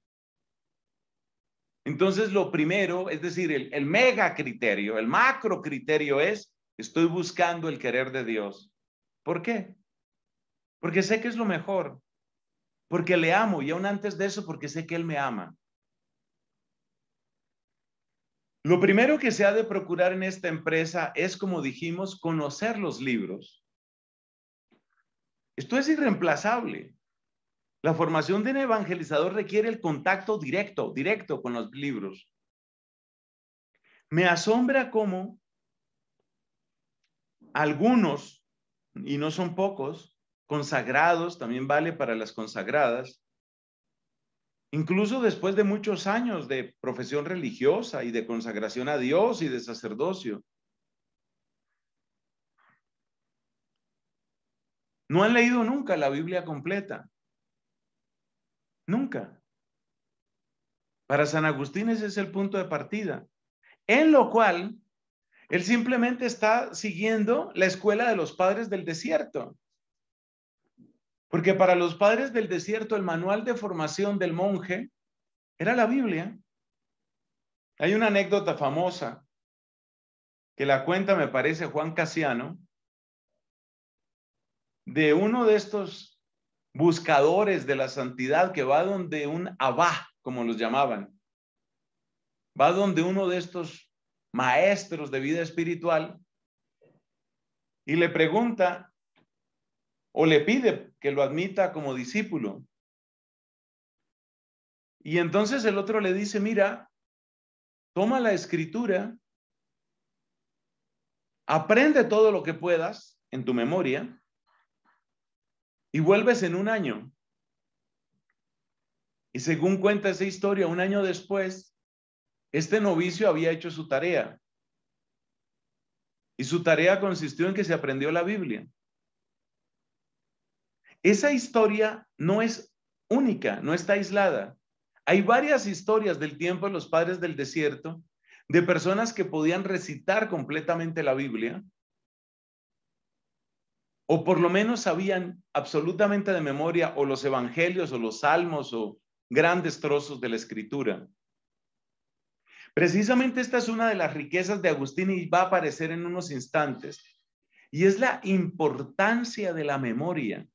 Entonces, lo primero, es decir, el, mega criterio, el macro criterio es, estoy buscando el querer de Dios. ¿Por qué? porque sé que es lo mejor, porque le amo y aún antes de eso, porque sé que Él me ama. Lo primero que se ha de procurar en esta empresa es, como dijimos, conocer los libros. Esto es irreemplazable. La formación de un evangelizador requiere el contacto directo, directo con los libros. Me asombra cómo algunos, y no son pocos, consagrados, también vale para las consagradas, incluso después de muchos años de profesión religiosa y de consagración a Dios y de sacerdocio. No han leído nunca la Biblia completa. Nunca. Para San Agustín ese es el punto de partida, en lo cual él simplemente está siguiendo la escuela de los padres del desierto. Porque para los padres del desierto el manual de formación del monje era la Biblia. Hay una anécdota famosa que la cuenta, me parece, Juan Casiano, de uno de estos buscadores de la santidad que va donde un abá, como los llamaban, va donde uno de estos maestros de vida espiritual y le pregunta o le pide que lo admita como discípulo. Y entonces el otro le dice, mira, toma la escritura, aprende todo lo que puedas en tu memoria y vuelves en un año. Y según cuenta esa historia, un año después, este novicio había hecho su tarea. Y su tarea consistió en que se aprendió la Biblia. Esa historia no es única, no está aislada. Hay varias historias del tiempo de los padres del desierto, de personas que podían recitar completamente la Biblia, o por lo menos sabían absolutamente de memoria o los evangelios o los salmos o grandes trozos de la escritura. Precisamente esta es una de las riquezas de Agustín y va a aparecer en unos instantes, y es la importancia de la memoria.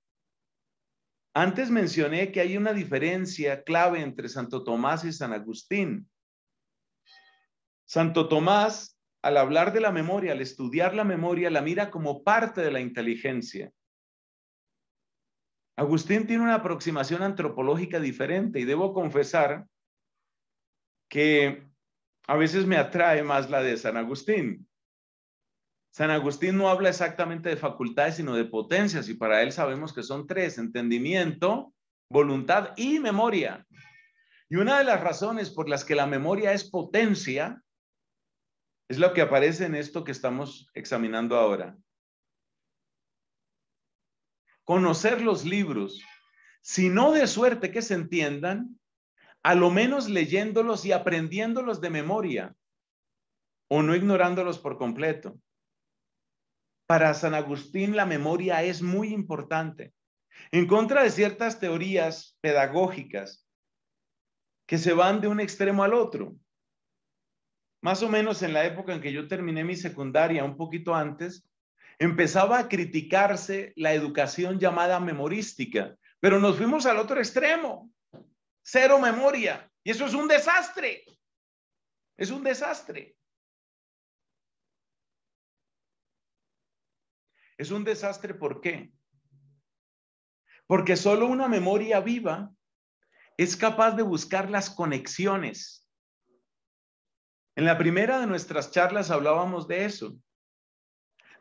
Antes mencioné que hay una diferencia clave entre Santo Tomás y San Agustín. Santo Tomás, al hablar de la memoria, al estudiar la memoria, la mira como parte de la inteligencia. Agustín tiene una aproximación antropológica diferente y debo confesar que a veces me atrae más la de San Agustín. San Agustín no habla exactamente de facultades, sino de potencias, y para él sabemos que son tres, entendimiento, voluntad y memoria. Y una de las razones por las que la memoria es potencia es lo que aparece en esto que estamos examinando ahora. Conocer los libros, si no de suerte que se entiendan, a lo menos leyéndolos y aprendiéndolos de memoria o no ignorándolos por completo. Para San Agustín la memoria es muy importante, en contra de ciertas teorías pedagógicas que se van de un extremo al otro. Más o menos en la época en que yo terminé mi secundaria, un poquito antes, empezaba a criticarse la educación llamada memorística, pero nos fuimos al otro extremo, cero memoria, y eso es un desastre, es un desastre. Es un desastre, ¿por qué? Porque solo una memoria viva es capaz de buscar las conexiones. En la primera de nuestras charlas hablábamos de eso,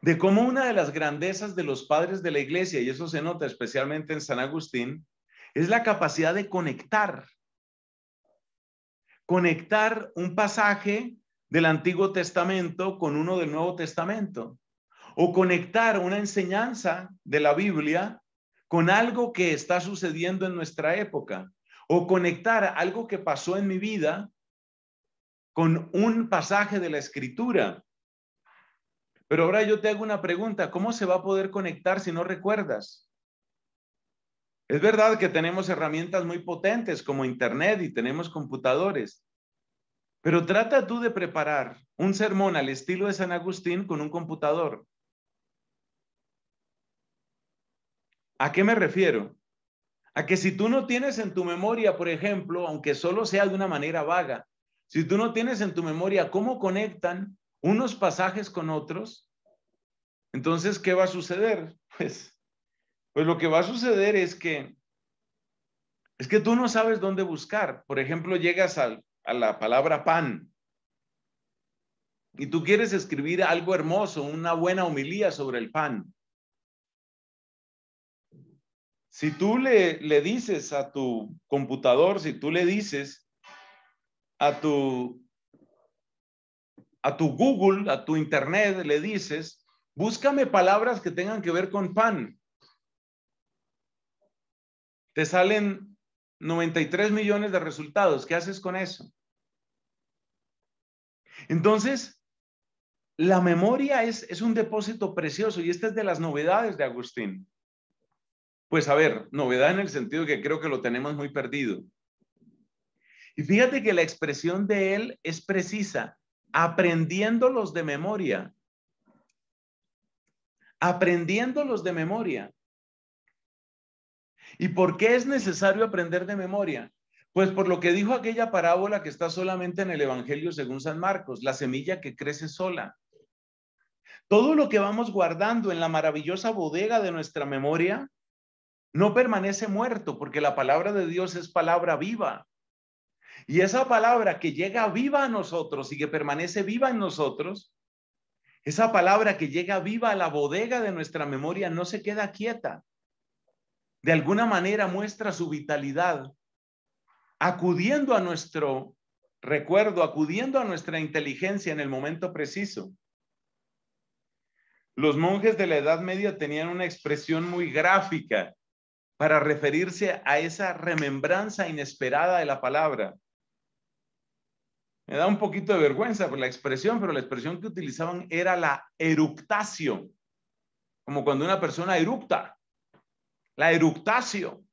de cómo una de las grandezas de los padres de la iglesia, y eso se nota especialmente en San Agustín, es la capacidad de conectar. Conectar un pasaje del Antiguo Testamento con uno del Nuevo Testamento o conectar una enseñanza de la Biblia con algo que está sucediendo en nuestra época o conectar algo que pasó en mi vida con un pasaje de la escritura. Pero ahora yo te hago una pregunta, ¿cómo se va a poder conectar si no recuerdas? Es verdad que tenemos herramientas muy potentes como Internet y tenemos computadores, pero trata tú de preparar un sermón al estilo de San Agustín con un computador. ¿A qué me refiero? A que si tú no tienes en tu memoria, por ejemplo, aunque solo sea de una manera vaga, si tú no tienes en tu memoria cómo conectan unos pasajes con otros, entonces, ¿qué va a suceder? (laughs) Pues, pues lo que va a suceder es que es que tú no sabes dónde buscar. Por ejemplo, llegas a la palabra pan y tú quieres escribir algo hermoso, una buena homilía sobre el pan. Si tú le, dices a tu computador, si tú le dices a tu, a tu Google, a tu Internet, le dices, búscame palabras que tengan que ver con pan. Te salen 93 millones de resultados. ¿Qué haces con eso? Entonces, la memoria es, es un depósito precioso y esta es de las novedades de Agustín. Pues a ver, novedad en el sentido que creo que lo tenemos muy perdido. Y fíjate que la expresión de él es precisa, aprendiéndolos de memoria. Aprendiéndolos de memoria. ¿Y por qué es necesario aprender de memoria? Pues por lo que dijo aquella parábola que está solamente en el Evangelio según San Marcos, la semilla que crece sola. Todo lo que vamos guardando en la maravillosa bodega de nuestra memoria no permanece muerto, porque la palabra de Dios es palabra viva. Y esa palabra que llega viva a nosotros y que permanece viva en nosotros, esa palabra que llega viva a la bodega de nuestra memoria no se queda quieta. De alguna manera muestra su vitalidad, acudiendo a nuestro recuerdo, acudiendo a nuestra inteligencia en el momento preciso. Los monjes de la Edad Media tenían una expresión muy gráfica para referirse a esa remembranza inesperada de la palabra. Me da un poquito de vergüenza por la expresión, pero la expresión que utilizaban era la eructación, como cuando una persona eructa, la eructación.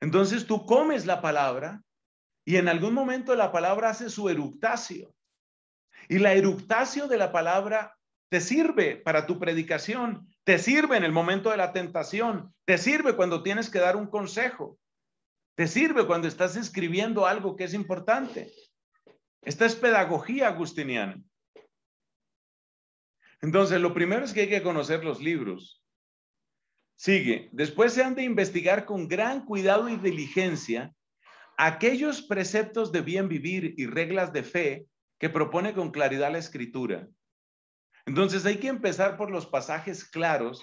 Entonces tú comes la palabra y en algún momento la palabra hace su eructación Y la eructación de la palabra te sirve para tu predicación, te sirve en el momento de la tentación, te sirve cuando tienes que dar un consejo, te sirve cuando estás escribiendo algo que es importante. Esta es pedagogía agustiniana. Entonces, lo primero es que hay que conocer los libros. Sigue, después se han de investigar con gran cuidado y diligencia aquellos preceptos de bien vivir y reglas de fe que propone con claridad la escritura. Entonces hay que empezar por los pasajes claros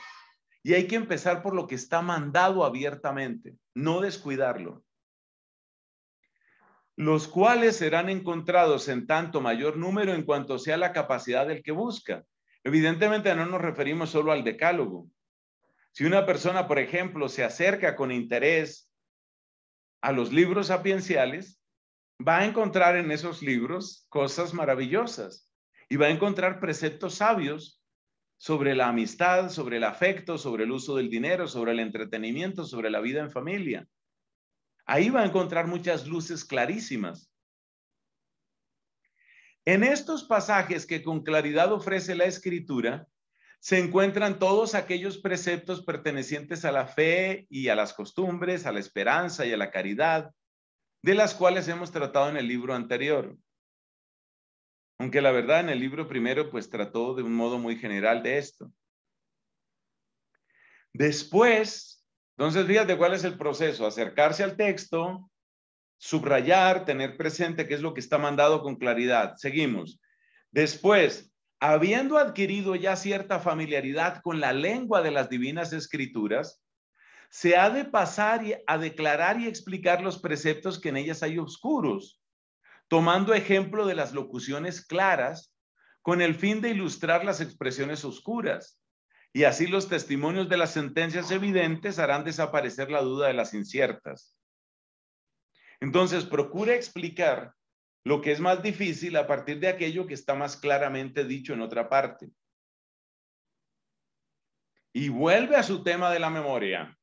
y hay que empezar por lo que está mandado abiertamente, no descuidarlo. Los cuales serán encontrados en tanto mayor número en cuanto sea la capacidad del que busca. Evidentemente no nos referimos solo al decálogo. Si una persona, por ejemplo, se acerca con interés a los libros sapienciales, va a encontrar en esos libros cosas maravillosas y va a encontrar preceptos sabios sobre la amistad, sobre el afecto, sobre el uso del dinero, sobre el entretenimiento, sobre la vida en familia. Ahí va a encontrar muchas luces clarísimas. En estos pasajes que con claridad ofrece la escritura, se encuentran todos aquellos preceptos pertenecientes a la fe y a las costumbres, a la esperanza y a la caridad, de las cuales hemos tratado en el libro anterior. Aunque la verdad en el libro primero pues trató de un modo muy general de esto. Después, entonces fíjate cuál es el proceso, acercarse al texto, subrayar, tener presente qué es lo que está mandado con claridad. Seguimos. Después, habiendo adquirido ya cierta familiaridad con la lengua de las divinas escrituras, se ha de pasar a declarar y explicar los preceptos que en ellas hay oscuros tomando ejemplo de las locuciones claras con el fin de ilustrar las expresiones oscuras. Y así los testimonios de las sentencias evidentes harán desaparecer la duda de las inciertas. Entonces, procura explicar lo que es más difícil a partir de aquello que está más claramente dicho en otra parte. Y vuelve a su tema de la memoria.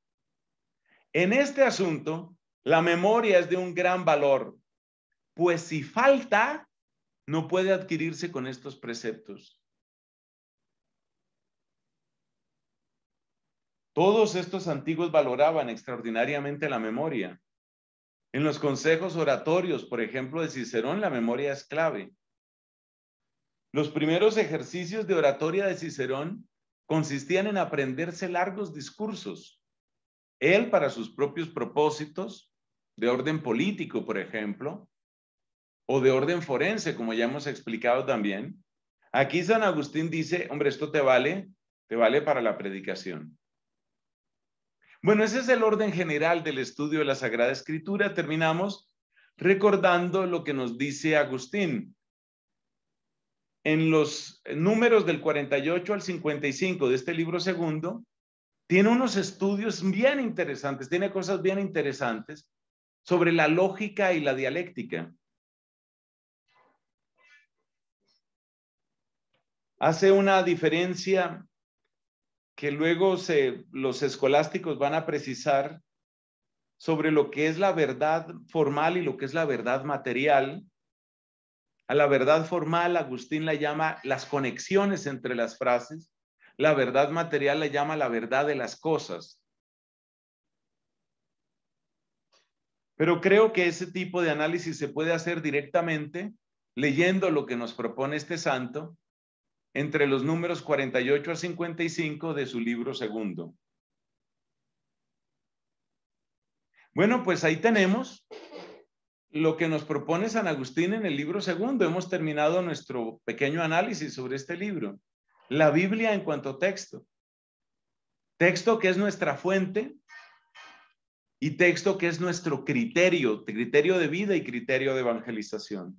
En este asunto, la memoria es de un gran valor, pues si falta, no puede adquirirse con estos preceptos. Todos estos antiguos valoraban extraordinariamente la memoria. En los consejos oratorios, por ejemplo, de Cicerón, la memoria es clave. Los primeros ejercicios de oratoria de Cicerón consistían en aprenderse largos discursos, él para sus propios propósitos, de orden político, por ejemplo, o de orden forense, como ya hemos explicado también, aquí San Agustín dice, hombre, esto te vale, te vale para la predicación. Bueno, ese es el orden general del estudio de la Sagrada Escritura. Terminamos recordando lo que nos dice Agustín. En los números del 48 al 55 de este libro segundo, tiene unos estudios bien interesantes, tiene cosas bien interesantes sobre la lógica y la dialéctica. hace una diferencia que luego se, los escolásticos van a precisar sobre lo que es la verdad formal y lo que es la verdad material. A la verdad formal, Agustín la llama las conexiones entre las frases. La verdad material la llama la verdad de las cosas. Pero creo que ese tipo de análisis se puede hacer directamente leyendo lo que nos propone este santo entre los números 48 a 55 de su libro segundo. Bueno, pues ahí tenemos lo que nos propone San Agustín en el libro segundo. Hemos terminado nuestro pequeño análisis sobre este libro. La Biblia en cuanto texto. Texto que es nuestra fuente y texto que es nuestro criterio, criterio de vida y criterio de evangelización.